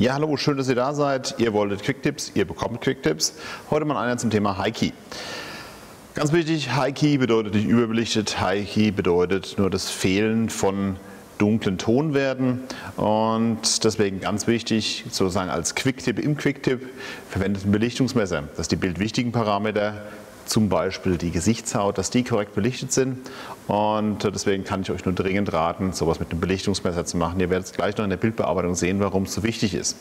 Ja, hallo, schön, dass ihr da seid. Ihr wolltet Quicktips, ihr bekommt Quicktips. Heute mal einer zum Thema high Ganz wichtig, high bedeutet nicht überbelichtet, high bedeutet nur das Fehlen von dunklen Tonwerten und deswegen ganz wichtig, sozusagen als Quicktip im Quicktip verwendet ein Belichtungsmesser, dass die bildwichtigen Parameter zum Beispiel die Gesichtshaut, dass die korrekt belichtet sind. Und äh, deswegen kann ich euch nur dringend raten, sowas mit einem Belichtungsmesser zu machen. Ihr werdet es gleich noch in der Bildbearbeitung sehen, warum es so wichtig ist.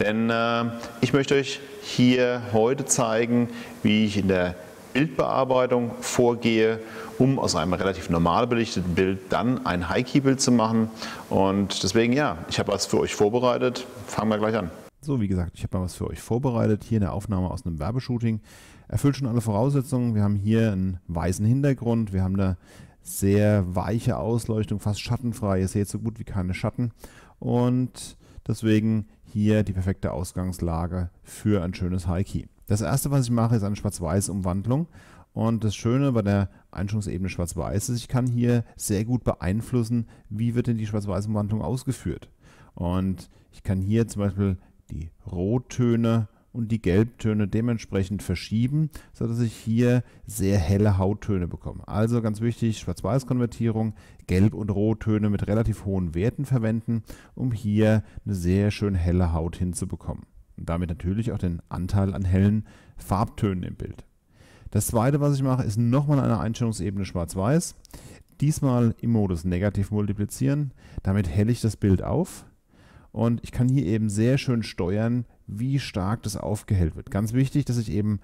Denn äh, ich möchte euch hier heute zeigen, wie ich in der Bildbearbeitung vorgehe, um aus einem relativ normal belichteten Bild dann ein High-Key-Bild zu machen. Und deswegen, ja, ich habe was für euch vorbereitet. Fangen wir gleich an. So, wie gesagt, ich habe mal was für euch vorbereitet. Hier eine Aufnahme aus einem Werbeshooting. Erfüllt schon alle Voraussetzungen. Wir haben hier einen weißen Hintergrund. Wir haben da sehr weiche Ausleuchtung, fast schattenfrei. Ihr seht so gut wie keine Schatten. Und deswegen hier die perfekte Ausgangslage für ein schönes Highkey. Das erste, was ich mache, ist eine Schwarz-Weiß-Umwandlung. Und das Schöne bei der Einstellungsebene Schwarz-Weiß ist, ich kann hier sehr gut beeinflussen, wie wird denn die Schwarz-Weiß-Umwandlung ausgeführt. Und ich kann hier zum Beispiel die Rottöne und die Gelbtöne dementsprechend verschieben, sodass ich hier sehr helle Hauttöne bekomme. Also ganz wichtig, Schwarz-Weiß-Konvertierung, Gelb- und Rottöne mit relativ hohen Werten verwenden, um hier eine sehr schön helle Haut hinzubekommen. Und damit natürlich auch den Anteil an hellen Farbtönen im Bild. Das zweite, was ich mache, ist nochmal eine Einstellungsebene Schwarz-Weiß. Diesmal im Modus Negativ multiplizieren. Damit helle ich das Bild auf und ich kann hier eben sehr schön steuern, wie stark das aufgehellt wird. Ganz wichtig, dass ich eben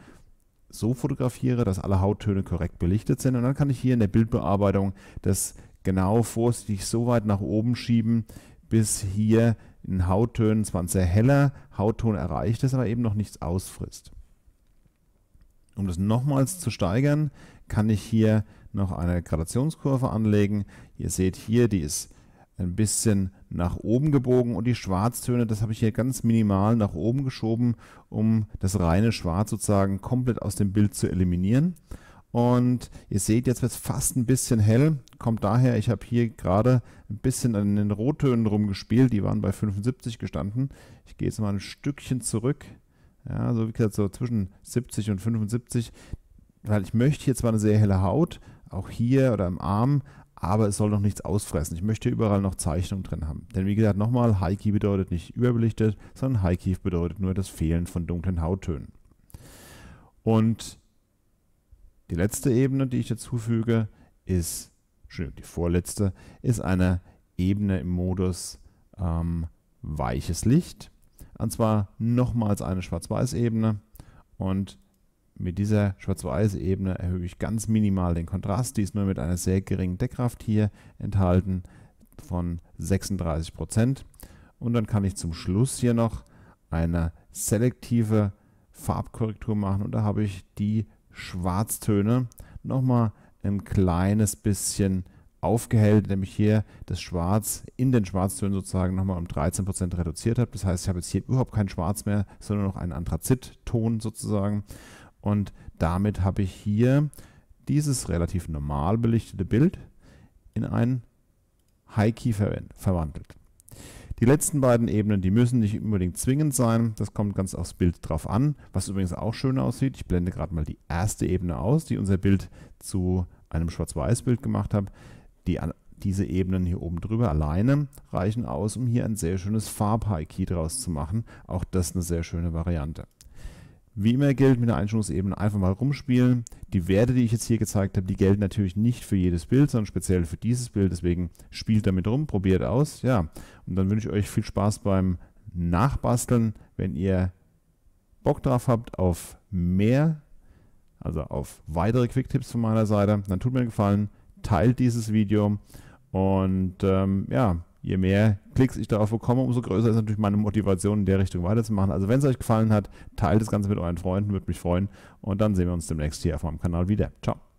so fotografiere, dass alle Hauttöne korrekt belichtet sind. Und dann kann ich hier in der Bildbearbeitung das genau vorsichtig so weit nach oben schieben, bis hier in Hauttönen zwar ein sehr heller Hautton erreicht ist, aber eben noch nichts ausfrisst. Um das nochmals zu steigern, kann ich hier noch eine Gradationskurve anlegen. Ihr seht hier, die ist ein bisschen nach oben gebogen und die Schwarztöne, das habe ich hier ganz minimal nach oben geschoben, um das reine Schwarz sozusagen komplett aus dem Bild zu eliminieren. Und ihr seht, jetzt wird es fast ein bisschen hell. Kommt daher, ich habe hier gerade ein bisschen an den Rottönen rumgespielt. Die waren bei 75 gestanden. Ich gehe jetzt mal ein Stückchen zurück. Ja, so wie gesagt, so zwischen 70 und 75. Weil ich möchte hier zwar eine sehr helle Haut, auch hier oder im Arm, aber es soll noch nichts ausfressen. Ich möchte überall noch Zeichnung drin haben. Denn wie gesagt, nochmal, High Key bedeutet nicht überbelichtet, sondern High Key bedeutet nur das Fehlen von dunklen Hauttönen. Und die letzte Ebene, die ich dazu füge, ist, Entschuldigung, die vorletzte, ist eine Ebene im Modus ähm, weiches Licht. Und zwar nochmals eine Schwarz-Weiß-Ebene und mit dieser Schwarz-Weiß-Ebene erhöhe ich ganz minimal den Kontrast, Die ist nur mit einer sehr geringen Deckkraft hier enthalten von 36%. Und dann kann ich zum Schluss hier noch eine selektive Farbkorrektur machen und da habe ich die Schwarztöne nochmal ein kleines bisschen aufgehellt, nämlich hier das Schwarz in den Schwarztönen sozusagen nochmal um 13% reduziert habe. Das heißt, ich habe jetzt hier überhaupt kein Schwarz mehr, sondern noch einen Anthrazit-Ton sozusagen. Und damit habe ich hier dieses relativ normal belichtete Bild in ein High-Key verwandelt. Die letzten beiden Ebenen, die müssen nicht unbedingt zwingend sein. Das kommt ganz aufs Bild drauf an, was übrigens auch schön aussieht. Ich blende gerade mal die erste Ebene aus, die unser Bild zu einem Schwarz-Weiß-Bild gemacht hat. Die, diese Ebenen hier oben drüber alleine reichen aus, um hier ein sehr schönes Farb-High-Key draus zu machen. Auch das eine sehr schöne Variante. Wie immer gilt mit der Einstellungsebene einfach mal rumspielen. Die Werte, die ich jetzt hier gezeigt habe, die gelten natürlich nicht für jedes Bild, sondern speziell für dieses Bild. Deswegen spielt damit rum, probiert aus. Ja, und dann wünsche ich euch viel Spaß beim Nachbasteln. Wenn ihr Bock drauf habt auf mehr, also auf weitere Quicktipps von meiner Seite, dann tut mir einen Gefallen, teilt dieses Video und ähm, ja, je mehr Klicks ich darauf bekomme, umso größer ist natürlich meine Motivation, in der Richtung weiterzumachen. Also wenn es euch gefallen hat, teilt das Ganze mit euren Freunden, würde mich freuen. Und dann sehen wir uns demnächst hier auf meinem Kanal wieder. Ciao.